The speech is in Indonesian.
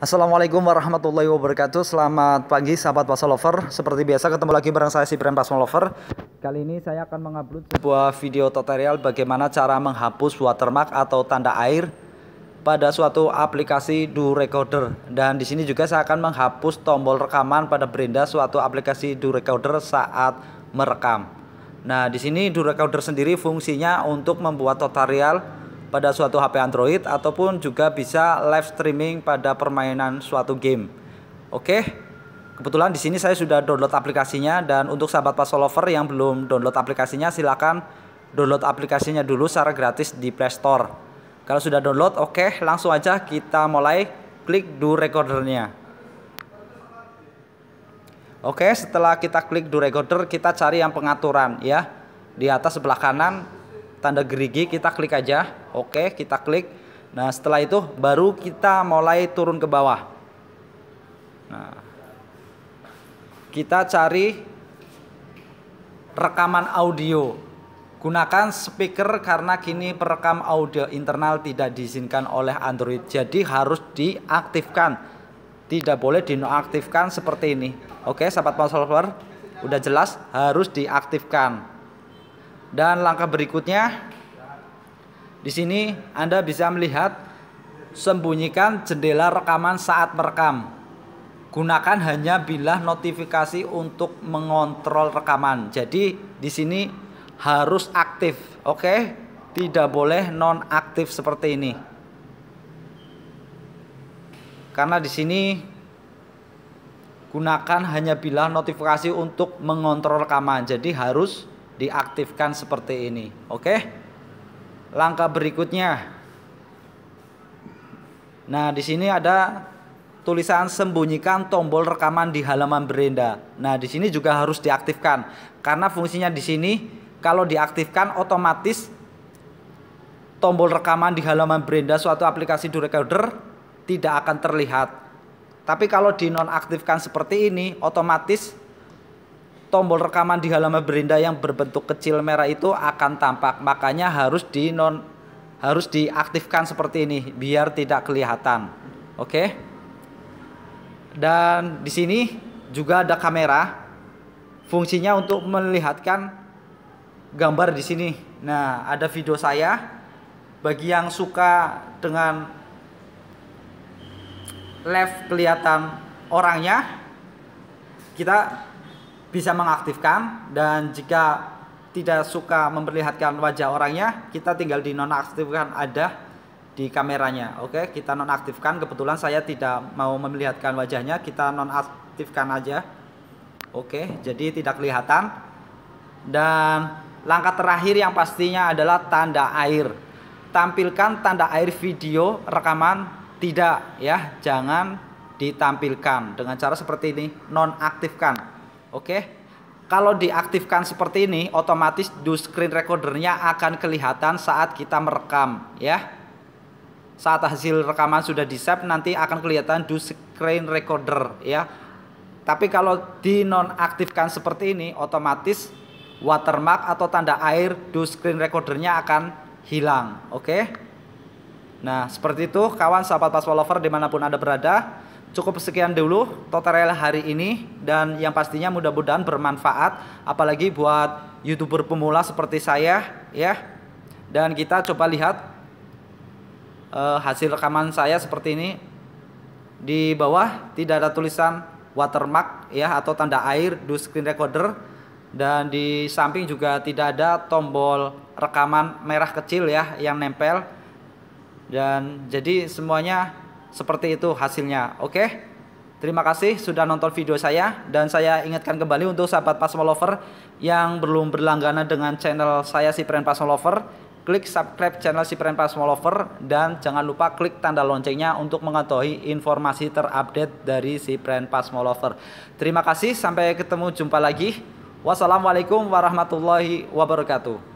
Assalamualaikum warahmatullahi wabarakatuh Selamat pagi sahabat Pasal Lover Seperti biasa ketemu lagi bareng saya Sipren Pasal Lover Kali ini saya akan mengupload sebuah video tutorial Bagaimana cara menghapus watermark atau tanda air Pada suatu aplikasi Do Recorder Dan di sini juga saya akan menghapus tombol rekaman pada berenda suatu aplikasi Do Recorder saat merekam Nah di sini Do Recorder sendiri fungsinya untuk membuat tutorial pada suatu HP Android ataupun juga bisa live streaming pada permainan suatu game. Oke. Kebetulan di sini saya sudah download aplikasinya dan untuk sahabat Pasolover yang belum download aplikasinya silakan download aplikasinya dulu secara gratis di Play Store. Kalau sudah download, oke, langsung aja kita mulai klik do recordernya. Oke, setelah kita klik do recorder, kita cari yang pengaturan ya. Di atas sebelah kanan tanda gerigi kita klik aja. Oke, kita klik. Nah, setelah itu baru kita mulai turun ke bawah. Nah, kita cari rekaman audio. Gunakan speaker karena kini perekam audio internal tidak diizinkan oleh Android. Jadi harus diaktifkan. Tidak boleh dinonaktifkan seperti ini. Oke, sahabat solver, udah jelas harus diaktifkan. Dan langkah berikutnya di sini Anda bisa melihat sembunyikan jendela rekaman saat merekam. Gunakan hanya bila notifikasi untuk mengontrol rekaman. Jadi di sini harus aktif, oke? Tidak boleh non aktif seperti ini. Karena di sini gunakan hanya bila notifikasi untuk mengontrol rekaman. Jadi harus diaktifkan seperti ini, oke? Okay? langkah berikutnya. Nah, di sini ada tulisan sembunyikan tombol rekaman di halaman berenda. Nah, di sini juga harus diaktifkan karena fungsinya di sini kalau diaktifkan otomatis tombol rekaman di halaman berenda suatu aplikasi do recorder tidak akan terlihat. Tapi kalau dinonaktifkan seperti ini otomatis tombol rekaman di halaman berenda yang berbentuk kecil merah itu akan tampak. Makanya harus di non harus diaktifkan seperti ini biar tidak kelihatan. Oke. Dan di sini juga ada kamera. Fungsinya untuk melihatkan gambar di sini. Nah, ada video saya bagi yang suka dengan live kelihatan orangnya kita bisa mengaktifkan dan jika tidak suka memperlihatkan wajah orangnya, kita tinggal dinonaktifkan ada di kameranya. Oke, kita nonaktifkan. Kebetulan saya tidak mau memperlihatkan wajahnya, kita nonaktifkan aja. Oke, jadi tidak kelihatan. Dan langkah terakhir yang pastinya adalah tanda air. Tampilkan tanda air video rekaman tidak ya, jangan ditampilkan dengan cara seperti ini, nonaktifkan. Oke. Kalau diaktifkan seperti ini, otomatis do screen recordernya akan kelihatan saat kita merekam, ya. Saat hasil rekaman sudah di save, nanti akan kelihatan do screen recorder, ya. Tapi kalau dinonaktifkan seperti ini, otomatis watermark atau tanda air do screen recordernya akan hilang, oke? Nah, seperti itu kawan sahabat password Lover dimanapun Anda berada, cukup sekian dulu tutorial hari ini dan yang pastinya mudah-mudahan bermanfaat apalagi buat youtuber pemula seperti saya ya dan kita coba lihat uh, hasil rekaman saya seperti ini di bawah tidak ada tulisan watermark ya atau tanda air di screen recorder dan di samping juga tidak ada tombol rekaman merah kecil ya yang nempel dan jadi semuanya seperti itu hasilnya. Oke. Terima kasih sudah nonton video saya dan saya ingatkan kembali untuk sahabat Pasmo Lover yang belum berlangganan dengan channel saya si Pren Pasmo Lover, klik subscribe channel si Pren Pasmo Lover dan jangan lupa klik tanda loncengnya untuk mengetahui informasi terupdate dari si Pren Pasmo Lover. Terima kasih, sampai ketemu jumpa lagi. Wassalamualaikum warahmatullahi wabarakatuh.